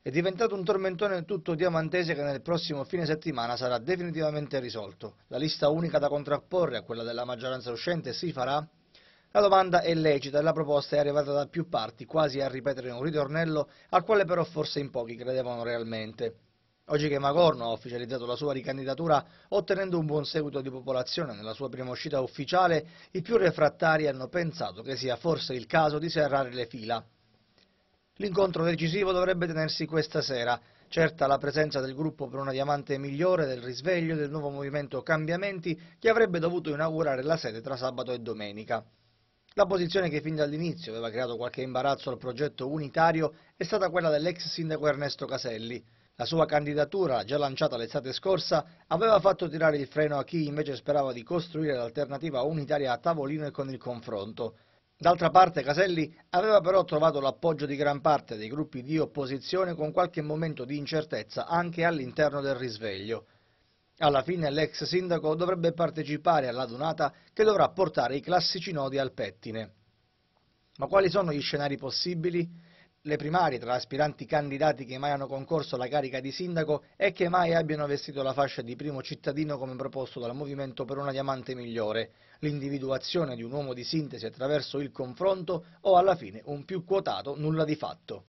È diventato un tormentone tutto diamantese che nel prossimo fine settimana sarà definitivamente risolto. La lista unica da contrapporre a quella della maggioranza uscente si farà? La domanda è lecita e la proposta è arrivata da più parti, quasi a ripetere un ritornello al quale però forse in pochi credevano realmente. Oggi che Magorno ha ufficializzato la sua ricandidatura, ottenendo un buon seguito di popolazione nella sua prima uscita ufficiale, i più refrattari hanno pensato che sia forse il caso di serrare le fila. L'incontro decisivo dovrebbe tenersi questa sera. Certa la presenza del gruppo per una diamante migliore, del risveglio, del nuovo movimento Cambiamenti, che avrebbe dovuto inaugurare la sede tra sabato e domenica. La posizione che fin dall'inizio aveva creato qualche imbarazzo al progetto unitario è stata quella dell'ex sindaco Ernesto Caselli. La sua candidatura, già lanciata l'estate scorsa, aveva fatto tirare il freno a chi invece sperava di costruire l'alternativa unitaria a tavolino e con il confronto. D'altra parte Caselli aveva però trovato l'appoggio di gran parte dei gruppi di opposizione con qualche momento di incertezza anche all'interno del risveglio. Alla fine l'ex sindaco dovrebbe partecipare alla donata che dovrà portare i classici nodi al pettine. Ma quali sono gli scenari possibili? le primarie tra aspiranti candidati che mai hanno concorso alla carica di sindaco e che mai abbiano vestito la fascia di primo cittadino come proposto dal Movimento per una diamante migliore, l'individuazione di un uomo di sintesi attraverso il confronto o alla fine un più quotato nulla di fatto.